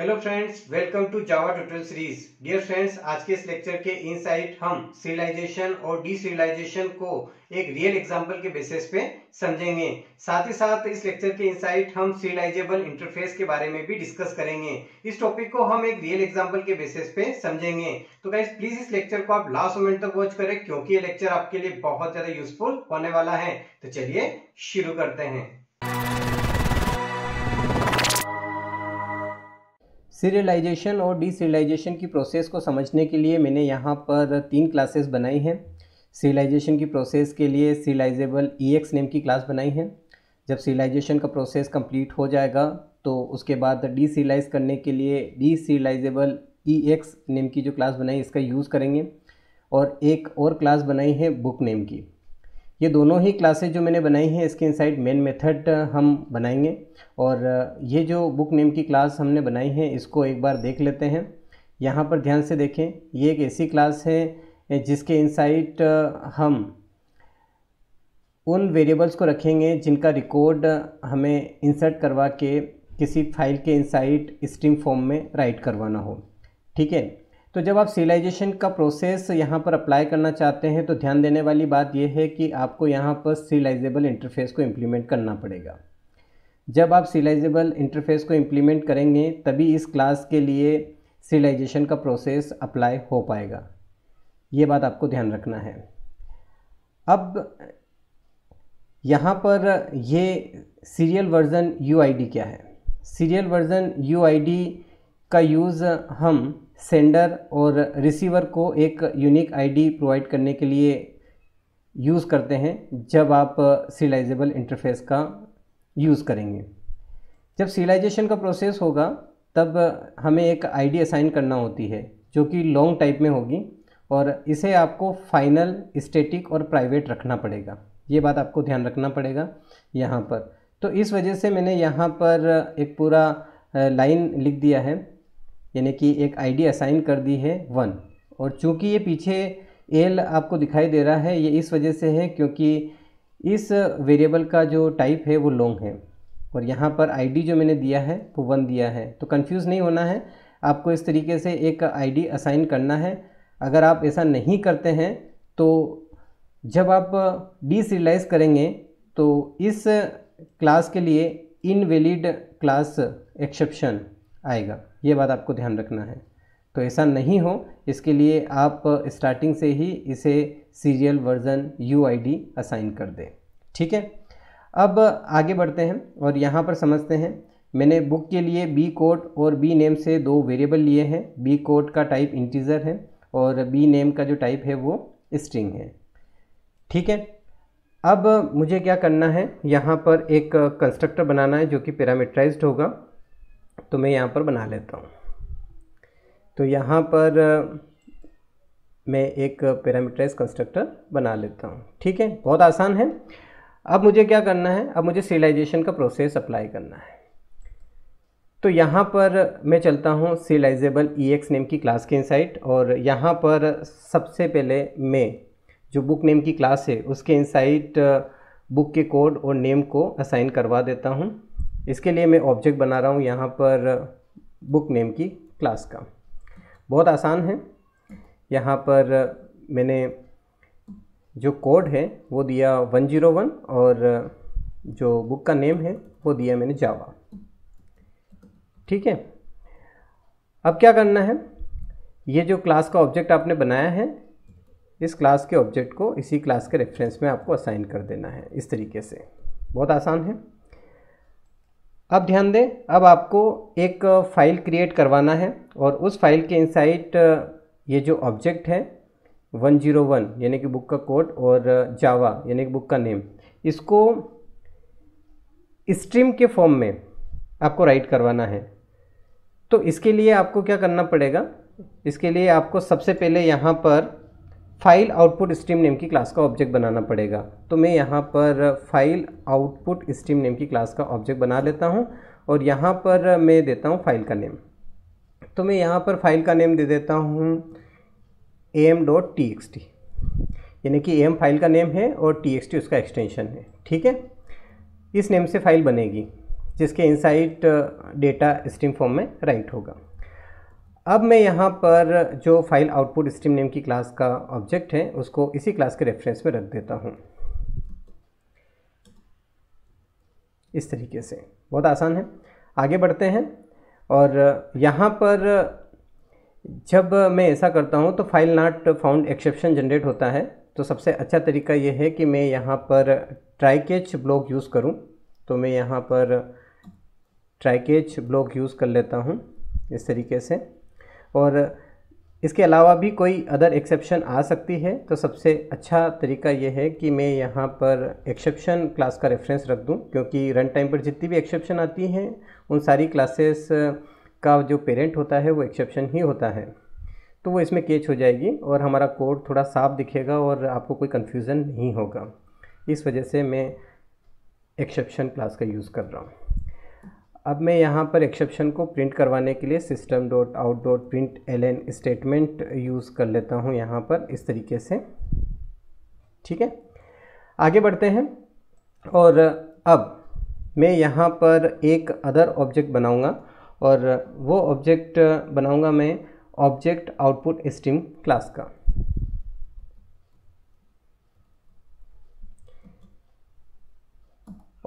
hello friends welcome to Java tutorial series dear friends आज के इस लेक्चर के इनसाइट हम सीरियलाइजेशन और डीसीरियलाइजेशन को एक रियल एग्जांपल के बेसिस पे समझेंगे साथ ही साथ इस लेक्चर के इनसाइट हम सीरियलाइजेबल इंटरफेस के बारे में भी डिस्कस करेंगे इस टॉपिक को हम एक रियल एग्जाम्पल के बेसिस पे समझेंगे तो गाइज प्लीज इस लेक्चर को आप लास्ट मोमेंट तक वॉच करें क्योंकि ये लेक्चर आपके लिए बहुत ज्यादा यूजफुल होने वाला है तो चलिए शुरू करते हैं सीरियलाइजेशन और डीसीरियलाइजेशन की प्रोसेस को समझने के लिए मैंने यहाँ पर तीन क्लासेस बनाई हैं सीरियलाइजेशन की प्रोसेस के लिए सीरियलाइजेबल ईएक्स नेम की क्लास बनाई है जब सीरियलाइजेशन का प्रोसेस कंप्लीट हो जाएगा तो उसके बाद डीसीरियलाइज करने के लिए डीसीरियलाइजेबल ईएक्स नेम की जो क्लास बनाई इसका यूज़ करेंगे और एक और क्लास बनाई है बुक नेम की ये दोनों ही क्लासेज जो मैंने बनाई हैं इसके इनसाइड मेन मेथड हम बनाएंगे और ये जो बुक नेम की क्लास हमने बनाई है इसको एक बार देख लेते हैं यहाँ पर ध्यान से देखें ये एक ऐसी क्लास है जिसके इनसाइट हम उन वेरिएबल्स को रखेंगे जिनका रिकॉर्ड हमें इंसर्ट करवा के किसी फाइल के इनसाइट स्ट्रीम फॉर्म में राइट करवाना हो ठीक है तो जब आप सिलाइजेशन का प्रोसेस यहाँ पर अप्लाई करना चाहते हैं तो ध्यान देने वाली बात यह है कि आपको यहाँ पर सिलाइजेबल इंटरफेस को इम्प्लीमेंट करना पड़ेगा जब आप सिलाइजेबल इंटरफेस को इम्प्लीमेंट करेंगे तभी इस क्लास के लिए सिलाइजेशन का प्रोसेस अप्लाई हो पाएगा ये बात आपको ध्यान रखना है अब यहाँ पर ये सीरियल वर्ज़न यू क्या है सीरियल वर्ज़न यू का यूज़ हम सेंडर और रिसीवर को एक यूनिक आईडी प्रोवाइड करने के लिए यूज़ करते हैं जब आप सीलाइजेबल इंटरफेस का यूज़ करेंगे जब सीलाइजेशन का प्रोसेस होगा तब हमें एक आईडी असाइन करना होती है जो कि लॉन्ग टाइप में होगी और इसे आपको फाइनल स्टेटिक और प्राइवेट रखना पड़ेगा ये बात आपको ध्यान रखना पड़ेगा यहाँ पर तो इस वजह से मैंने यहाँ पर एक पूरा लाइन लिख दिया है यानी कि एक आईडी असाइन कर दी है वन और चूंकि ये पीछे एल आपको दिखाई दे रहा है ये इस वजह से है क्योंकि इस वेरिएबल का जो टाइप है वो लॉन्ग है और यहाँ पर आईडी जो मैंने दिया है वो वन दिया है तो कंफ्यूज नहीं होना है आपको इस तरीके से एक आईडी असाइन करना है अगर आप ऐसा नहीं करते हैं तो जब आप डिसरियलाइज़ करेंगे तो इस क्लास के लिए इनवैलिड क्लास एक्सेप्शन आएगा ये बात आपको ध्यान रखना है तो ऐसा नहीं हो इसके लिए आप स्टार्टिंग से ही इसे सीरियल वर्जन यू असाइन कर दें ठीक है अब आगे बढ़ते हैं और यहाँ पर समझते हैं मैंने बुक के लिए बी कोड और बी नेम से दो वेरिएबल लिए हैं बी कोड का टाइप इंटीजर है और बी नेम का जो टाइप है वो स्ट्रिंग है ठीक है अब मुझे क्या करना है यहाँ पर एक कंस्ट्रक्टर बनाना है जो कि पैरामीटराइज्ड होगा तो मैं यहाँ पर बना लेता हूँ तो यहाँ पर मैं एक पैरामीटराइज कंस्ट्रक्टर बना लेता हूँ ठीक है बहुत आसान है अब मुझे क्या करना है अब मुझे सीलाइजेशन का प्रोसेस अप्लाई करना है तो यहाँ पर मैं चलता हूँ सीलाइजेबल ई एक्स नेम की क्लास के इनसाइट और यहाँ पर सबसे पहले मैं जो बुक नेम की क्लास है उसके इनसाइट बुक के कोड और नेम को असाइन करवा देता हूँ इसके लिए मैं ऑब्जेक्ट बना रहा हूँ यहाँ पर बुक नेम की क्लास का बहुत आसान है यहाँ पर मैंने जो कोड है वो दिया वन जीरो वन और जो बुक का नेम है वो दिया मैंने जावा ठीक है अब क्या करना है ये जो क्लास का ऑब्जेक्ट आपने बनाया है इस क्लास के ऑब्जेक्ट को इसी क्लास के रेफरेंस में आपको असाइन कर देना है इस तरीके से बहुत आसान है अब ध्यान दें अब आपको एक फ़ाइल क्रिएट करवाना है और उस फाइल के इनसाइट ये जो ऑब्जेक्ट है 101 यानी कि बुक का कोड और जावा यानी कि बुक का नेम इसको स्ट्रीम के फॉर्म में आपको राइट करवाना है तो इसके लिए आपको क्या करना पड़ेगा इसके लिए आपको सबसे पहले यहाँ पर फाइल आउटपुट स्ट्रीम नेम की क्लास का ऑब्जेक्ट बनाना पड़ेगा तो मैं यहाँ पर फाइल आउटपुट स्ट्रीम नेम की क्लास का ऑब्जेक्ट बना लेता हूँ और यहाँ पर मैं देता हूँ फाइल का नेम तो मैं यहाँ पर फाइल का नेम दे देता हूँ M dot T X T यानी कि एम फाइल का नेम है और टी एक्स टी उसका एक्सटेंशन है ठीक है इस नेम से फाइल बनेगी जिसके इनसाइट डेटा स्ट्रीम फॉर्म में राइट होगा अब मैं यहाँ पर जो फाइल आउटपुट स्ट्रीम नेम की क्लास का ऑब्जेक्ट है उसको इसी क्लास के रेफरेंस में रख देता हूँ इस तरीके से बहुत आसान है आगे बढ़ते हैं और यहाँ पर जब मैं ऐसा करता हूँ तो file not found exception generate होता है तो सबसे अच्छा तरीका ये है कि मैं यहाँ पर ट्राई कैच ब्लॉक यूज़ करूँ तो मैं यहाँ पर ट्राई कैच ब्लॉक यूज़ कर लेता हूँ इस तरीके से और इसके अलावा भी कोई अदर एक्सेप्शन आ सकती है तो सबसे अच्छा तरीका यह है कि मैं यहाँ पर एक्सेप्शन क्लास का रेफरेंस रख दूँ क्योंकि रन टाइम पर जितनी भी एक्सेप्शन आती हैं उन सारी क्लासेस का जो पेरेंट होता है वो एक्सेप्शन ही होता है तो वो इसमें कैच हो जाएगी और हमारा कोड थोड़ा साफ दिखेगा और आपको कोई कन्फ्यूज़न नहीं होगा इस वजह से मैं एक्सेप्शन क्लास का यूज़ कर रहा हूँ अब मैं यहाँ पर एक्सेप्शन को प्रिंट करवाने के लिए system dot out dot print L N statement use कर लेता हूँ यहाँ पर इस तरीके से ठीक है आगे बढ़ते हैं और अब मैं यहाँ पर एक अदर ऑब्जेक्ट बनाऊँगा और वो ऑब्जेक्ट बनाऊँगा मैं ऑब्जेक्ट आउटपुट स्ट्रीम क्लास का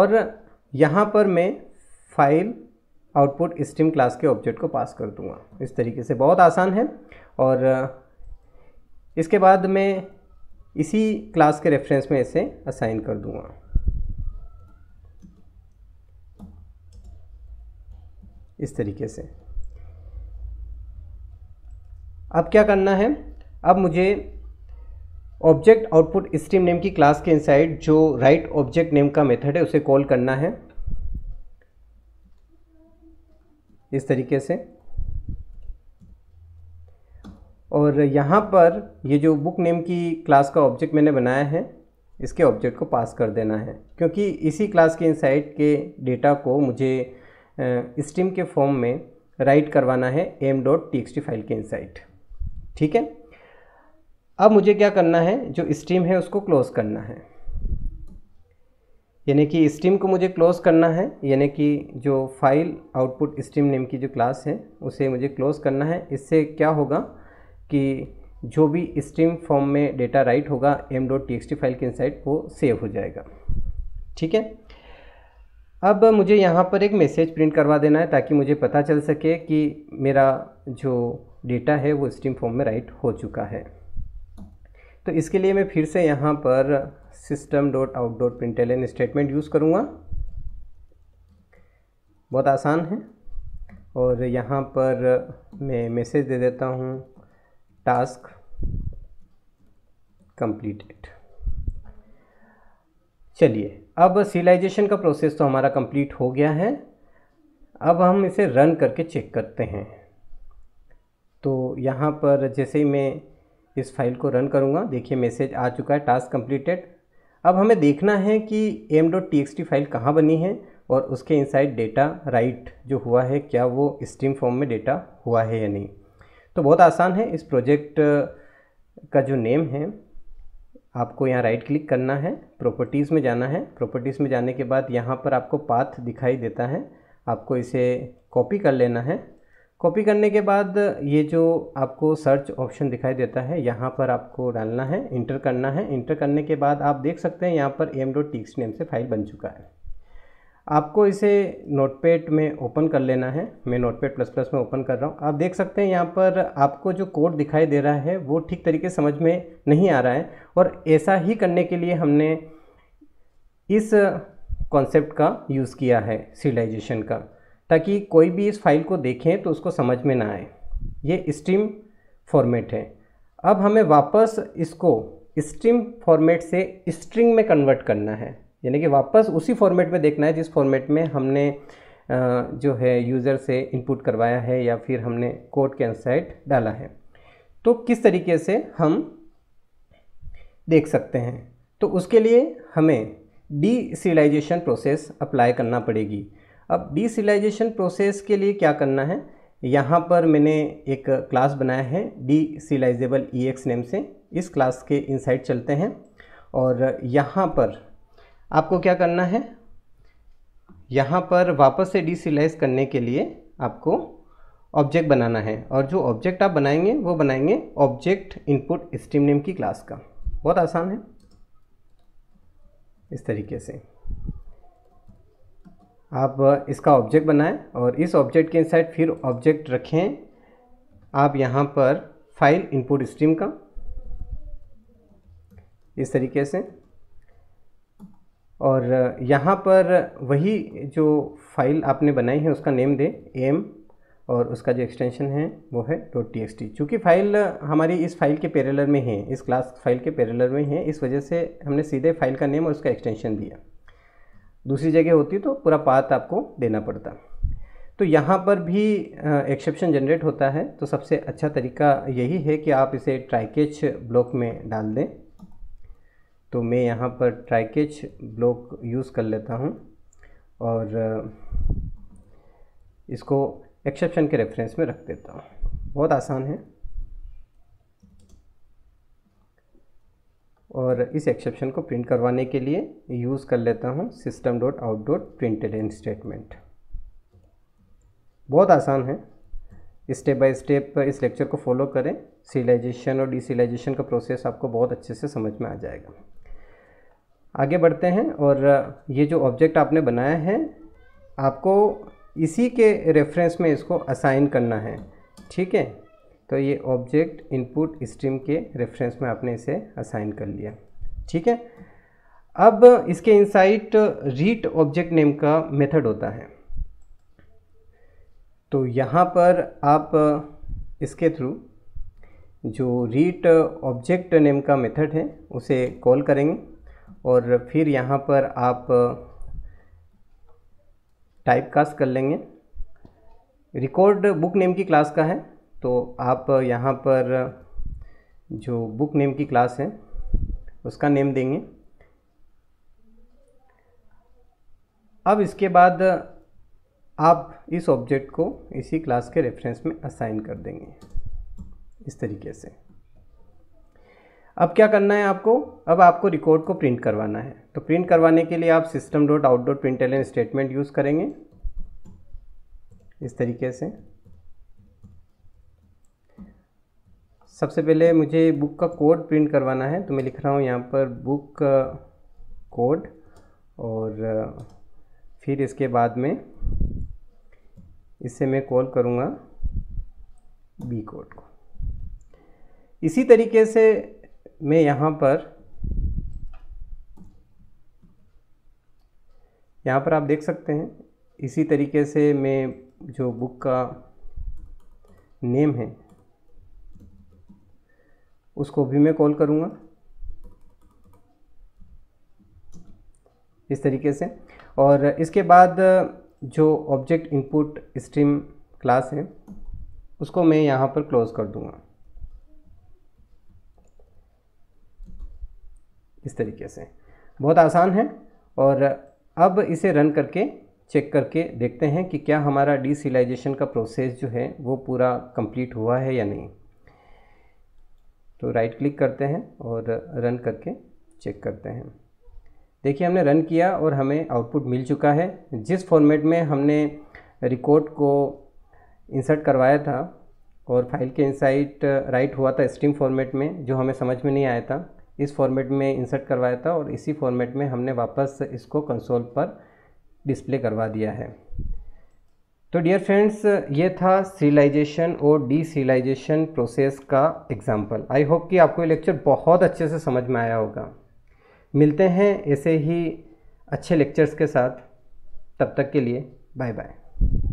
और यहाँ पर मैं फाइल आउटपुट स्ट्रीम क्लास के ऑब्जेक्ट को पास कर दूंगा इस तरीके से बहुत आसान है और इसके बाद मैं इसी क्लास के रेफरेंस में इसे असाइन कर दूंगा इस तरीके से अब क्या करना है अब मुझे ऑब्जेक्ट आउटपुट स्ट्रीम नेम की क्लास के इनसाइड जो राइट ऑब्जेक्ट नेम का मेथड है उसे कॉल करना है इस तरीके से और यहाँ पर ये जो बुक नेम की क्लास का ऑब्जेक्ट मैंने बनाया है इसके ऑब्जेक्ट को पास कर देना है क्योंकि इसी क्लास के इनसाइट के डेटा को मुझे स्ट्रीम के फॉर्म में राइट करवाना है एम डॉट टी फाइल के इनसाइट ठीक है अब मुझे क्या करना है जो स्ट्रीम है उसको क्लोज़ करना है यानी कि स्ट्रीम को मुझे क्लोज़ करना है यानी कि जो फाइल आउटपुट स्ट्रीम नेम की जो क्लास है उसे मुझे क्लोज़ करना है इससे क्या होगा कि जो भी स्ट्रीम फॉर्म में डेटा राइट होगा एम डॉट टी फाइल के इनसाइड वो सेव हो जाएगा ठीक है अब मुझे यहाँ पर एक मैसेज प्रिंट करवा देना है ताकि मुझे पता चल सके कि मेरा जो डेटा है वो स्ट्रीम फॉर्म में राइट हो चुका है तो इसके लिए मैं फिर से यहाँ पर system dot out dot N statement use करूँगा बहुत आसान है और यहाँ पर मैं मैसेज दे देता हूँ टास्क कंप्लीटेड चलिए अब सीलाइजेशन का प्रोसेस तो हमारा कंप्लीट हो गया है अब हम इसे रन करके चेक करते हैं तो यहाँ पर जैसे ही मैं इस फाइल को रन करूँगा देखिए मैसेज आ चुका है टास्क कम्प्लीटेड अब हमें देखना है कि M dot T X T file कहाँ बनी है और उसके इनसाइड डेटा राइट जो हुआ है क्या वो स्ट्रीम फॉर्म में डेटा हुआ है या नहीं तो बहुत आसान है इस प्रोजेक्ट का जो नेम है आपको यहाँ राइट क्लिक करना है प्रॉपर्टीज़ में जाना है प्रॉपर्टीज़ में जाने के बाद यहाँ पर आपको पाथ दिखाई देता है आपको इसे कॉपी कर लेना है कॉपी करने के बाद ये जो आपको सर्च ऑप्शन दिखाई देता है यहाँ पर आपको डालना है इंटर करना है इंटर करने के बाद आप देख सकते हैं यहाँ पर एम डॉट टीक्स नेम से फाइल बन चुका है आपको इसे नोटपैड में ओपन कर लेना है मैं नोटपैड प्लस प्लस में ओपन कर रहा हूँ आप देख सकते हैं यहाँ पर आपको जो कोड दिखाई दे रहा है वो ठीक तरीके समझ में नहीं आ रहा है और ऐसा ही करने के लिए हमने इस कॉन्सेप्ट का यूज़ किया है सिविलाइजेशन का ताकि कोई भी इस फाइल को देखें तो उसको समझ में ना आए ये स्ट्रीम फॉर्मेट है अब हमें वापस इसको स्ट्रीम फॉर्मेट से स्ट्रिंग में कन्वर्ट करना है यानी कि वापस उसी फॉर्मेट में देखना है जिस फॉर्मेट में हमने जो है यूज़र से इनपुट करवाया है या फिर हमने कोड के अनसाइट डाला है तो किस तरीके से हम देख सकते हैं तो उसके लिए हमें डी सीरियलाइजेशन प्रोसेस अप्लाई करना पड़ेगी अब डिसलाइजेशन प्रोसेस के लिए क्या करना है यहाँ पर मैंने एक क्लास बनाया है deserializable E e X name से इस क्लास के इनसाइड चलते हैं और यहाँ पर आपको क्या करना है यहाँ पर वापस से डीसिलाइज करने के लिए आपको ऑब्जेक्ट बनाना है और जो ऑब्जेक्ट आप बनाएंगे वो बनाएंगे ऑब्जेक्ट इनपुट स्ट्रीम नेम की क्लास का बहुत आसान है इस तरीके से आप इसका ऑब्जेक्ट बनाएं और इस ऑब्जेक्ट के इनसाइड फिर ऑब्जेक्ट रखें आप यहाँ पर फाइल इनपुट स्ट्रीम का इस तरीके से और यहाँ पर वही जो फाइल आपने बनाई है उसका नेम दें एम और उसका जो एक्सटेंशन है वो है डॉट टी एक्स टी चूँकि फाइल हमारी इस फाइल के पैरेलल में है इस क्लास फाइल के पैरेलल में है इस वजह से हमने सीधे फाइल का नेम और उसका एक्सटेंशन दिया दूसरी जगह होती तो पूरा पाथ आपको देना पड़ता तो यहाँ पर भी एक्सेप्शन जनरेट होता है तो सबसे अच्छा तरीका यही है कि आप इसे ट्राइकेच ब्लॉक में डाल दें तो मैं यहाँ पर ट्राइकेच ब्लॉक यूज़ कर लेता हूँ और इसको एक्सेप्शन के रेफरेंस में रख देता हूँ बहुत आसान है और इस एक्सेप्शन को प्रिंट करवाने के लिए यूज़ कर लेता हूँ system dot out dot println statement बहुत आसान है स्टेप बाय स्टेप इस लेक्चर को फॉलो करें सीलाइजेशन और डीसीलाइजेशन का प्रोसेस आपको बहुत अच्छे से समझ में आ जाएगा आगे बढ़ते हैं और ये जो ऑब्जेक्ट आपने बनाया है आपको इसी के रेफरेंस में इसको असाइन करना है ठीक है तो ये ऑब्जेक्ट इनपुट स्ट्रीम के रेफरेंस में आपने इसे असाइन कर लिया ठीक है अब इसके इनसाइट रीट ऑब्जेक्ट नेम का मेथड होता है तो यहाँ पर आप इसके थ्रू जो रीट ऑब्जेक्ट नेम का मेथड है उसे कॉल करेंगे और फिर यहाँ पर आप टाइप कास्ट कर लेंगे रिकॉर्ड बुक नेम की क्लास का है तो आप यहाँ पर जो बुक नेम की क्लास है उसका नेम देंगे अब इसके बाद आप इस ऑब्जेक्ट को इसी क्लास के रेफरेंस में असाइन कर देंगे इस तरीके से अब क्या करना है आपको अब आपको रिकॉर्ड को प्रिंट करवाना है तो प्रिंट करवाने के लिए आप system dot out dot print statement use करेंगे इस तरीके से सबसे पहले मुझे बुक का कोड प्रिंट करवाना है तो मैं लिख रहा हूँ यहाँ पर बुक कोड और फिर इसके बाद में इससे मैं कॉल करूँगा बी कोड को इसी तरीके से मैं यहाँ पर यहाँ पर आप देख सकते हैं इसी तरीके से मैं जो बुक का नेम है उसको भी मैं कॉल करूँगा इस तरीके से और इसके बाद जो ऑब्जेक्ट इनपुट स्ट्रीम क्लास है उसको मैं यहाँ पर क्लोज़ कर दूँगा इस तरीके से बहुत आसान है और अब इसे रन करके चेक करके देखते हैं कि क्या हमारा डिसलाइजेशन का प्रोसेस जो है वो पूरा कंप्लीट हुआ है या नहीं तो राइट क्लिक करते हैं और रन करके चेक करते हैं देखिए हमने रन किया और हमें आउटपुट मिल चुका है जिस फॉर्मेट में हमने रिकॉर्ड को इंसर्ट करवाया था और फाइल के इंसाइट राइट हुआ था स्ट्रीम फॉर्मेट में जो हमें समझ में नहीं आया था इस फॉर्मेट में इंसर्ट करवाया था और इसी फॉर्मेट में हमने वापस इसको कंसोल पर डिस्प्ले करवा दिया है तो डियर फ्रेंड्स ये था सीलाइजेशन और डी सीलाइजेशन प्रोसेस का एग्जाम्पल आई होप कि आपको ये लेक्चर बहुत अच्छे से समझ में आया होगा मिलते हैं ऐसे ही अच्छे लेक्चर्स के साथ तब तक के लिए बाय बाय